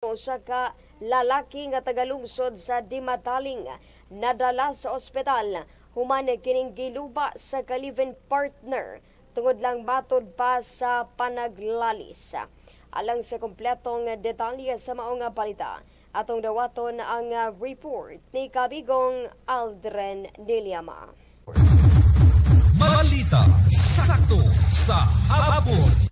usa ka lalaki nga tagalungsod sa Dimataling nadala sa ospital human kining giluba sa kalivin partner tungod lang batod pa sa panaglalis alang sa kompletong detalye sa maong balita, atong dawaton ang report ni Kabigong Aldren Niliama Balita sakto sa hapon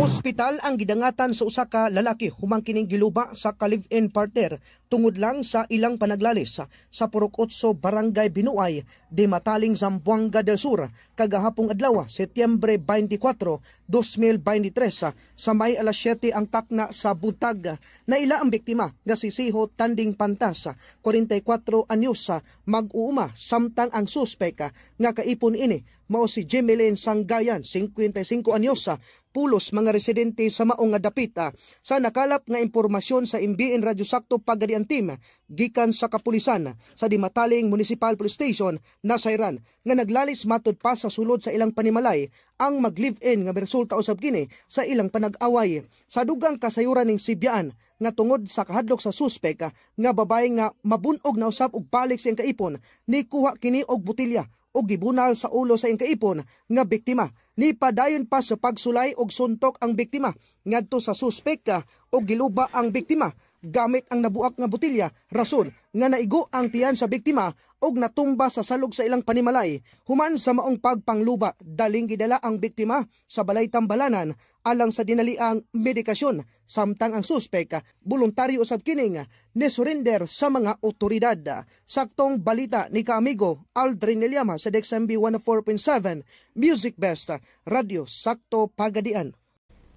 Ospital ang gidangatan sa usa ka lalaki humang kining giluba sa kalive-in partner tungod lang sa ilang panaglalis sa Purok 8 Barangay Binuay de Mataling Zamboanga del Sur kagahapong adlaw Setyembre 24, 2023 sa may alas 7 ang takna sa Butag na ila ang biktima nga si Siho Tanding Pantas 44 anyos mag-uuma samtang ang suspek nga kaipon ini mao si Jemeline Sanggayan 55 anyos pulos mga residente sa maong dapit sa nakalap nga impormasyon sa MBN Radyo Sakto Pagadiantim gikan sa kapulisan sa Dimataling Municipal Police Station na Sairan nga naglalis matod pa sa sulod sa ilang panimalay ang mag-live-in nga resulta usab kini sa ilang panag-away sa dugang kasayuran ning Sibyaan nga tungod sa kahadlok sa suspek nga babae nga mabunog na usab og balik sa kaipon ni kuha kini og butilya o gibunal sa ulo sa inkaipon nga biktima. Ni padayon pa sa pagsulay og suntok ang biktima ngadto sa suspek ah, o giluba ang biktima gamit ang nabuak nga botilya rason nga naigo ang tiyan sa biktima og natumba sa salog sa ilang panimalay human sa maong pagpangluba daling gidala ang biktima sa balay tambalanan alang sa dinaliang medikasyon samtang ang suspek voluntaryo sad kining ni surrender sa mga otoridad saktong balita ni kaamigo Aldrin Eliama sa DXMB 104.7 Music Best Radio Sakto Pagadian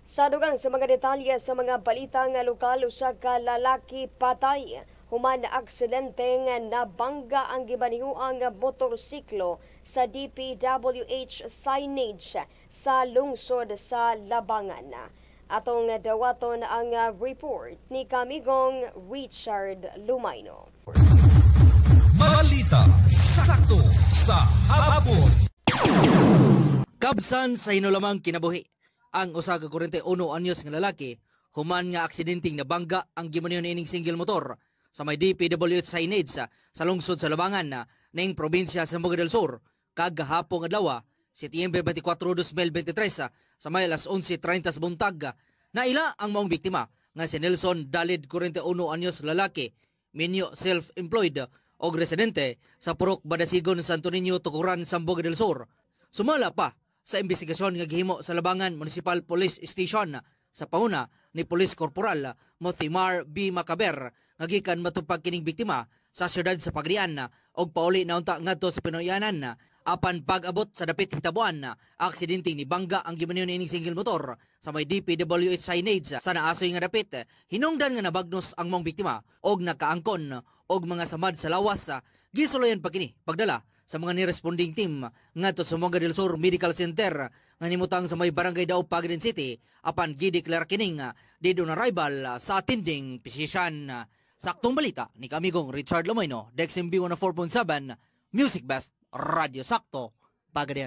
sa dugang sa mga detalye sa mga balita nga lokal usa ka lalaki patay human na aksidente nga nabangga ang gibanihuang motorsiklo sa DPWH signage sa lungsod sa Labangan. Atong dawaton ang report ni Kamigong Richard Lumaino. Balita sakto sa hapon. Kabsan sa inulamang kinabuhi ang usa ka 41 anyos nga lalaki human nga aksidenteng nabangga ang gimaneho ining single motor sa may DPWH signage sa, sa lungsod sa Labangan na ning probinsya sa Muga del Sur kagahapong adlaw September 24, 2023 sa, sa may alas 11.30 sa buntag ah, na ila ang maong biktima nga si Nelson Dalid 41 anyos lalaki minyo self-employed ah, og residente sa Purok Badasigon, Santo Niño, Tukuran, sa Sambuga del Sur. Sumala pa sa imbestigasyon nga gihimo sa Labangan Municipal Police Station sa pauna ni Police Corporal Mothimar B. Macaber nga gikan matupag kining biktima sa siyudad sa Pagrian og pauli na unta ngadto sa Pinoyanan apan pag-abot sa dapit hitabuan aksidente ni bangga ang giminyon ining single motor sa may DPWH signage sa naasoy nga dapit hinungdan nga nabagnos ang mong biktima og nakaangkon og mga samad sa lawas gisuloyan pa kini pagdala sa mga niresponding team ngadto sa Mongga del Sur Medical Center nga nimutang sa may barangay Daop Pagden City apan gideklara kining di do na rival sa attending physician. Saktong balita ni kamigong Richard Lomoyno, DexMB 104.7, Music Best, Radio Sakto, Pagden.